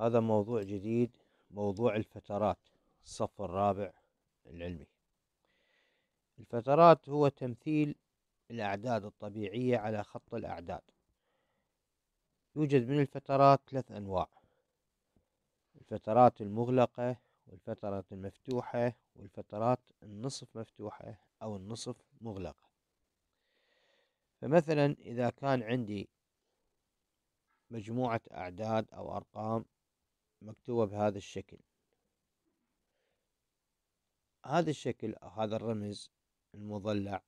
هذا موضوع جديد موضوع الفترات الصف الرابع العلمي الفترات هو تمثيل الأعداد الطبيعية على خط الأعداد يوجد من الفترات ثلاث أنواع الفترات المغلقة والفترات المفتوحة والفترات النصف مفتوحة أو النصف مغلقة فمثلا إذا كان عندي مجموعة أعداد أو أرقام مكتوبة بهذا الشكل هذا الشكل أو هذا الرمز المضلع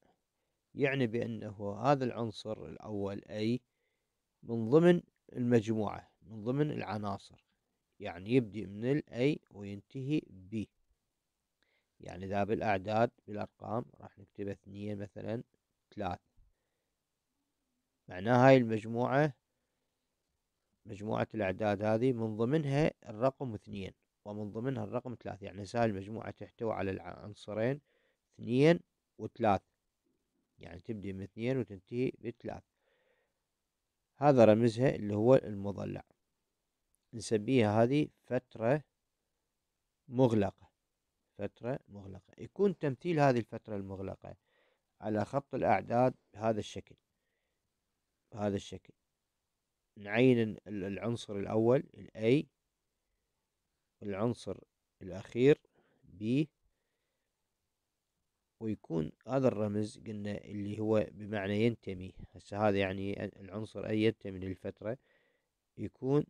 يعني بأنه هذا العنصر الأول أي من ضمن المجموعة من ضمن العناصر يعني يبدأ من الأي وينتهي ب يعني إذا بالأعداد بالأرقام راح نكتبه اثنين مثلا ثلاث معناها هاي المجموعة مجموعة الأعداد هذه من ضمنها الرقم اثنين ومن ضمنها الرقم ثلاثة يعني سهل المجموعة تحتوي على العنصرين اثنين وثلاث يعني تبدي من اثنين وتنتهي بثلاث هذا رمزها اللي هو المضلع نسميها هذه فترة مغلقة فترة مغلقة يكون تمثيل هذه الفترة المغلقة على خط الأعداد بهذا الشكل بهذا الشكل نعين العنصر الأول ال A والعنصر الأخير B ويكون هذا الرمز قلنا اللي هو بمعنى ينتمي هسه هذا يعني العنصر أي ينتمي للفترة يكون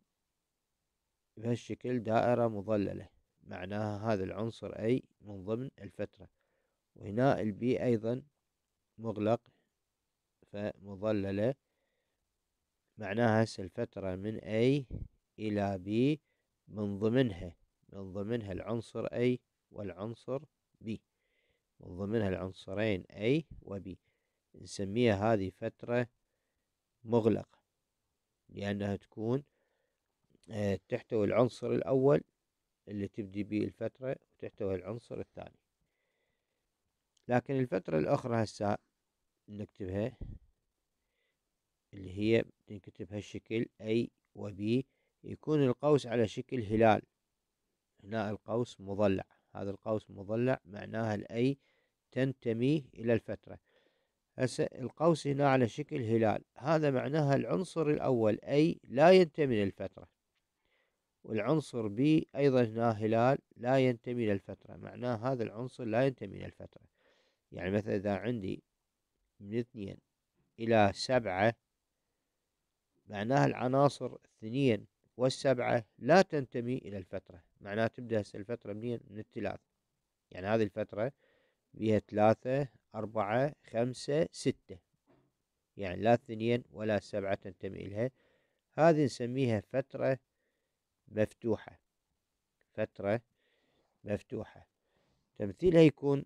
بهالشكل دائرة مظللة معناها هذا العنصر أي من ضمن الفترة وهنا البي أيضا مغلق فمظللة معناها هسه الفترة من A إلى B من ضمنها من ضمنها العنصر A والعنصر B من ضمنها العنصرين A و B نسميها هذه فترة مغلقة لأنها تكون آه، تحتوي العنصر الأول اللي تبدي به الفترة وتحتوي العنصر الثاني لكن الفترة الأخرى هسه نكتبها اللي هي تنكتب هالشكل أي وبي يكون القوس على شكل هلال هنا القوس مضلع هذا القوس مضلع معناها الأي تنتمي إلى الفترة هسه القوس هنا على شكل هلال هذا معناها العنصر الأول أي لا ينتمي للفترة والعنصر بي أيضا هنا هلال لا ينتمي للفترة معناه هذا العنصر لا ينتمي للفترة يعني مثلا إذا عندي من اثنين إلى سبعة معناها العناصر الاثنين والسبعة لا تنتمي إلى الفترة معناها تبدأ هسه الفترة منين من الثلاث يعني هذه الفترة بها ثلاثة أربعة خمسة ستة يعني لا اثنين ولا سبعة تنتمي إليها هذه نسميها فترة مفتوحة فترة مفتوحة تمثيلها يكون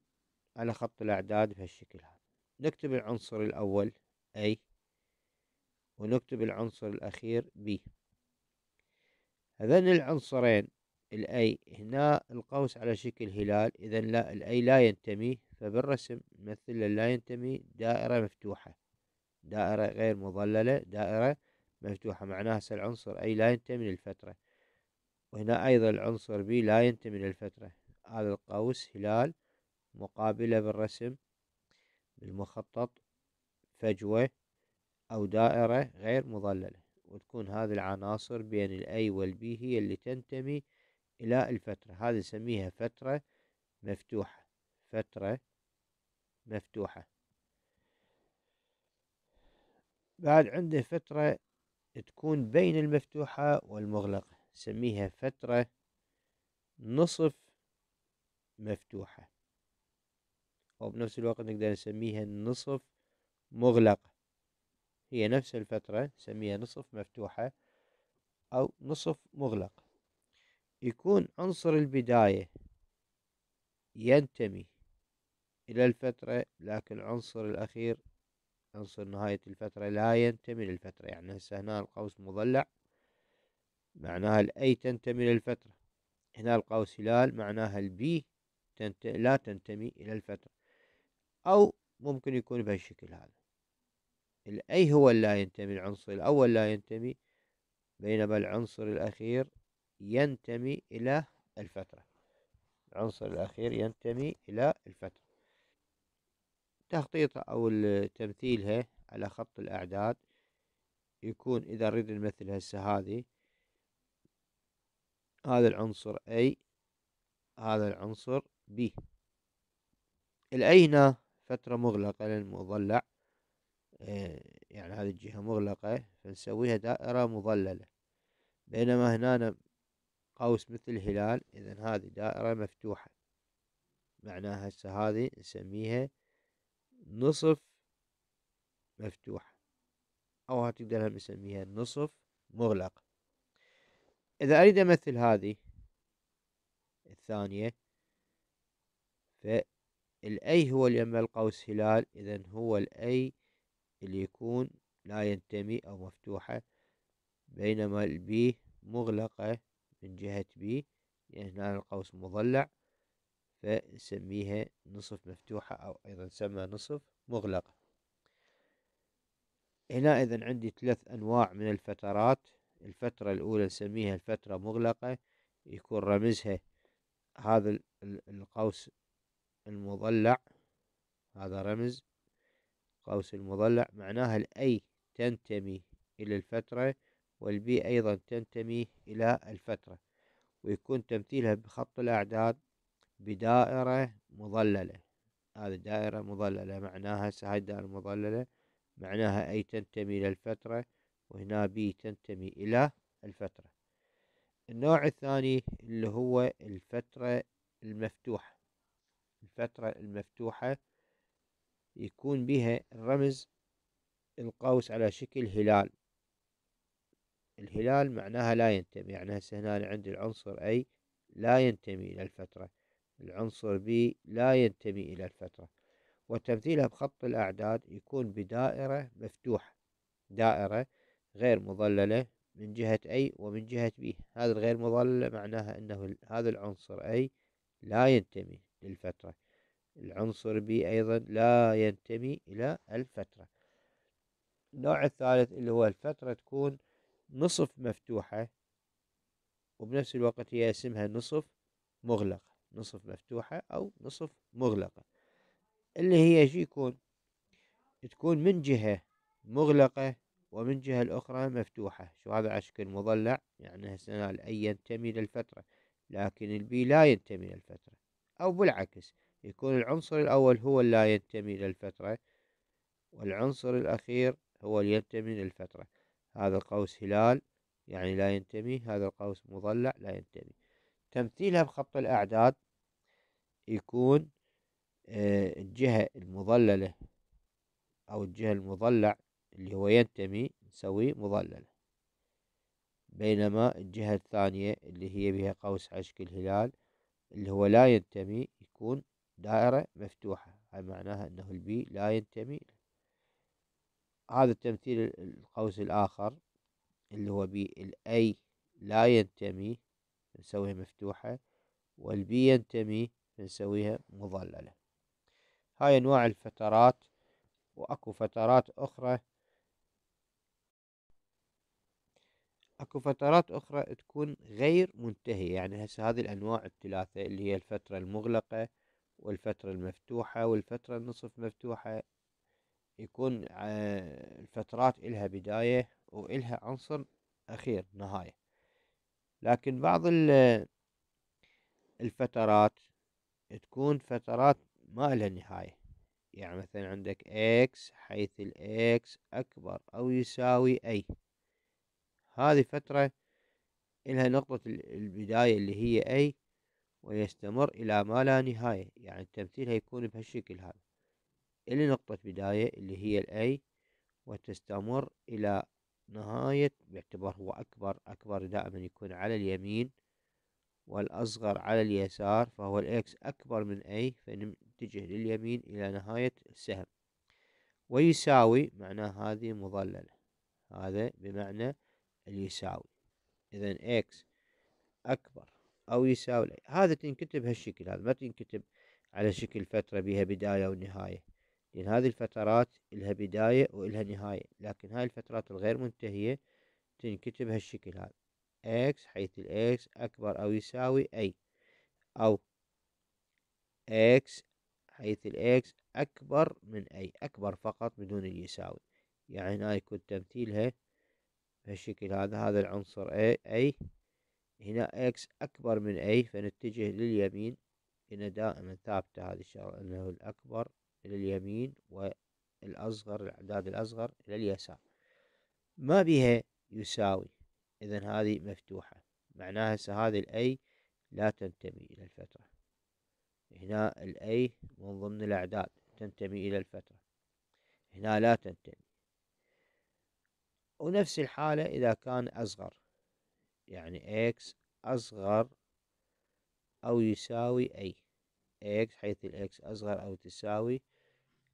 على خط الأعداد بهالشكل هذا نكتب العنصر الأول أي ونكتب العنصر الأخير B هذان العنصرين الأي هنا القوس على شكل هلال إذا لا الأي لا ينتمي فبالرسم نمثل لا ينتمي دائرة مفتوحة دائرة غير مظللة دائرة مفتوحة معناها هسه العنصر أي لا ينتمي للفترة وهنا أيضا العنصر بي لا ينتمي للفترة هذا القوس هلال مقابلة بالرسم بالمخطط فجوة أو دائرة غير مظللة وتكون هذه العناصر بين الأي والبي هي اللي تنتمي إلى الفترة هذه نسميها فترة مفتوحة فترة مفتوحة بعد عنده فترة تكون بين المفتوحة والمغلقة نسميها فترة نصف مفتوحة وبنفس الوقت نقدر نسميها نصف مغلقة هي نفس الفترة نسميها نصف مفتوحة أو نصف مغلق يكون عنصر البداية ينتمي إلى الفترة لكن العنصر الأخير عنصر نهاية الفترة لا ينتمي للفترة يعني هسه هنا القوس مضلع معناها الأي تنتمي للفترة هنا القوس هلال معناها البي تنت... لا تنتمي إلى الفترة أو ممكن يكون بهالشكل هذا أي هو لا ينتمي العنصر الأول لا ينتمي بينما العنصر الأخير ينتمي إلى الفترة العنصر الأخير ينتمي إلى الفترة تخطيطها أو تمثيلها على خط الأعداد يكون إذا نريد نمثل هسه هذه هذا العنصر A هذا العنصر B الأي هنا فترة مغلقة للمضلع إيه، يعني هذه الجهة مغلقة فنسويها دائرة مظللة بينما هنا قوس مثل هلال إذا هذه دائرة مفتوحة معناها هسه هذه نسميها نصف مفتوحة أو تقدر هم نسميها نصف مغلق إذا أريد أمثل هذه الثانية فالأي هو اللي يمثل قوس هلال إذا هو الأي اللي يكون لا ينتمي أو مفتوحة بينما البي مغلقة من جهة بي يعني لأن هنا القوس مضلع فنسميها نصف مفتوحة أو أيضا تسمى نصف مغلقة هنا إذا عندي ثلاث أنواع من الفترات الفترة الأولى نسميها الفترة مغلقة يكون رمزها هذا القوس المضلع هذا رمز قوس المضلع معناها الأي تنتمي إلى الفترة والبي أيضا تنتمي إلى الفترة ويكون تمثيلها بخط الأعداد بدائرة مظللة هذه دائرة مظللة معناها هاي الدائرة مظللة معناها أي تنتمي إلى الفترة وهنا بي تنتمي إلى الفترة النوع الثاني اللي هو الفترة المفتوحة الفترة المفتوحة يكون بها الرمز القوس على شكل هلال الهلال معناها لا ينتمي يعني هسه هنا عندي العنصر أي لا ينتمي إلى الفترة العنصر بي لا ينتمي إلى الفترة وتمثيلها بخط الأعداد يكون بدائرة مفتوحة دائرة غير مظللة من جهة أي ومن جهة بي هذا الغير مظللة معناها أنه هذا العنصر أي لا ينتمي للفترة العنصر بي أيضا لا ينتمي إلى الفترة النوع الثالث اللي هو الفترة تكون نصف مفتوحة وبنفس الوقت هي اسمها نصف مغلقة نصف مفتوحة أو نصف مغلقة اللي هي شو يكون تكون من جهة مغلقة ومن جهة الأخرى مفتوحة شو هذا على شكل مضلع يعني هسه الأي ينتمي للفترة لكن البي لا ينتمي للفترة أو بالعكس يكون العنصر الأول هو لا ينتمي للفترة والعنصر الأخير هو اللي ينتمي للفترة هذا القوس هلال يعني لا ينتمي هذا القوس مضلع لا ينتمي تمثيلها بخط الأعداد يكون آه، الجهة المضللة أو الجهة المضلع اللي هو ينتمي نسويه مضللة بينما الجهة الثانية اللي هي بها قوس عشق الهلال اللي هو لا ينتمي يكون دائرة مفتوحة هاي معناها أنه البي لا ينتمي هذا التمثيل القوس الآخر اللي هو بي الأي لا ينتمي نسويها مفتوحة والبي ينتمي نسويها مظللة هاي أنواع الفترات وأكو فترات أخرى اكو فترات اخرى تكون غير منتهيه يعني هسه هذه الانواع الثلاثه اللي هي الفتره المغلقه والفترة المفتوحة والفترة النصف مفتوحة يكون آه، الفترات إلها بداية وإلها عنصر أخير نهاية لكن بعض الفترات تكون فترات ما لها نهاية يعني مثلا عندك x حيث ال x أكبر أو يساوي أي هذه فترة إلها نقطة البداية اللي هي أي ويستمر إلى ما لا نهاية يعني التمثيل هيكون بهالشكل هذا إلى نقطة بداية اللي هي الأي وتستمر إلى نهاية باعتبار هو أكبر أكبر دائما يكون على اليمين والأصغر على اليسار فهو الإكس أكبر من أي فنتجه لليمين إلى نهاية السهم ويساوي معناه هذه مظللة هذا بمعنى اليساوي إذا إكس أكبر أو يساوي هذا تنكتب هالشكل هذا ما تنكتب على شكل فترة بها بداية ونهاية لأن هذه الفترات لها بداية وإلها نهاية لكن هاي الفترات الغير منتهية تنكتب هالشكل هذا x حيث الاكس x أكبر أو يساوي أي أو x حيث الاكس x أكبر من أي أكبر فقط بدون يساوي يعني هاي يكون تمثيلها بهالشكل هذا هذا العنصر أي, أي هنا اكس اكبر من اي فنتجه لليمين هنا دائما ثابتة هذه الشغلة انه الاكبر الى اليمين والاصغر الاعداد الاصغر الى اليسار ما بها يساوي اذا هذه مفتوحة معناها هسه هذه الاي لا تنتمي الى الفترة هنا الاي من ضمن الاعداد تنتمي الى الفترة هنا لا تنتمي ونفس الحالة إذا كان أصغر يعني x أصغر أو يساوي أي x حيث x أصغر أو تساوي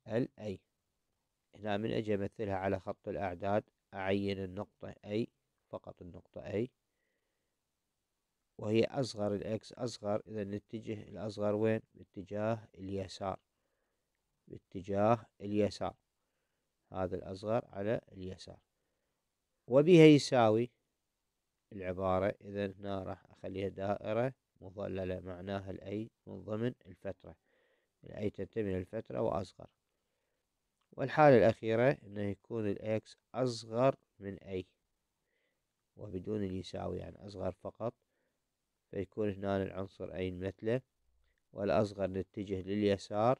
الأي هنا من أجي أمثلها على خط الأعداد أعين النقطة أي فقط النقطة أي وهي أصغر الإكس أصغر إذا نتجه الأصغر وين باتجاه اليسار باتجاه اليسار هذا الأصغر على اليسار وبها يساوي العبارة إذا هنا راح أخليها دائرة مظللة معناها الأي من ضمن الفترة الأي تنتمي للفترة وأصغر والحالة الأخيرة أنه يكون الإكس أصغر من أي وبدون اليساوي يعني أصغر فقط فيكون هنا العنصر أي مثله والأصغر نتجه لليسار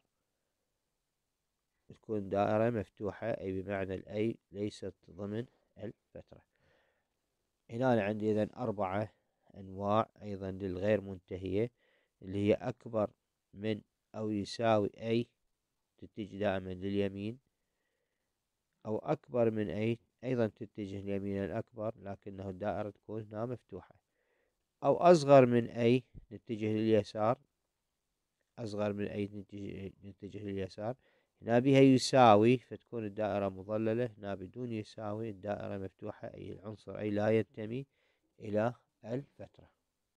تكون دائرة مفتوحة أي بمعنى الأي ليست ضمن الفترة هنا عندي إذا أربعة أنواع أيضا للغير منتهية اللي هي أكبر من أو يساوي أي تتجه دائما لليمين أو أكبر من أي أيضا تتجه اليمين الأكبر لكنه الدائرة تكون هنا مفتوحة أو أصغر من أي نتجه لليسار أصغر من أي نتجه لليسار هنا بها يساوي فتكون الدائرة مظللة هنا بدون يساوي الدائرة مفتوحة أي العنصر أي لا ينتمي إلى الفترة